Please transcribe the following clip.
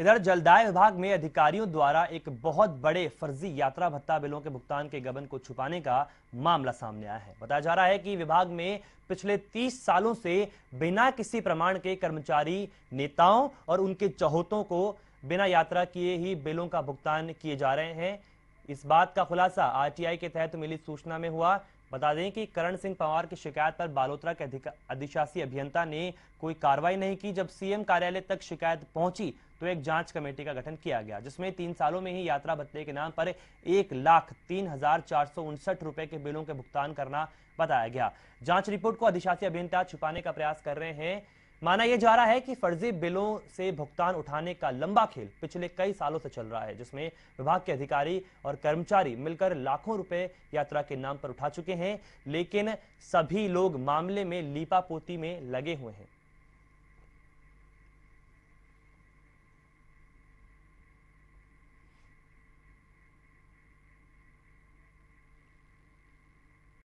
इधर जलदाय विभाग में अधिकारियों द्वारा एक बहुत बड़े फर्जी यात्रा भत्ता बिलों के भुगतान के गबन को छुपाने का मामला सामने आया है बताया जा रहा है कि विभाग में पिछले 30 सालों से बिना किसी प्रमाण के कर्मचारी नेताओं और उनके चौहतों को बिना यात्रा किए ही बिलों का भुगतान किए जा रहे हैं इस बात का खुलासा आरटीआई के तहत मिली सूचना में हुआ बता दें कि करण सिंह पवार की शिकायत पर बालोतरा के अधिशासी अभियंता ने कोई कार्रवाई नहीं की जब सीएम कार्यालय तक शिकायत पहुंची तो एक जांच कमेटी का गठन किया गया जिसमें तीन सालों में ही यात्रा भत्ते के नाम पर एक लाख तीन हजार चार सौ उनसठ रुपए के बिलों के भुगतान करना बताया गया जांच रिपोर्ट को अधिशासी अभियंता छुपाने का प्रयास कर रहे हैं माना यह जा रहा है कि फर्जी बिलों से भुगतान उठाने का लंबा खेल पिछले कई सालों से चल रहा है जिसमें विभाग के अधिकारी और कर्मचारी मिलकर लाखों रुपए यात्रा के नाम पर उठा चुके हैं लेकिन सभी लोग मामले में लीपापोती में लगे हुए हैं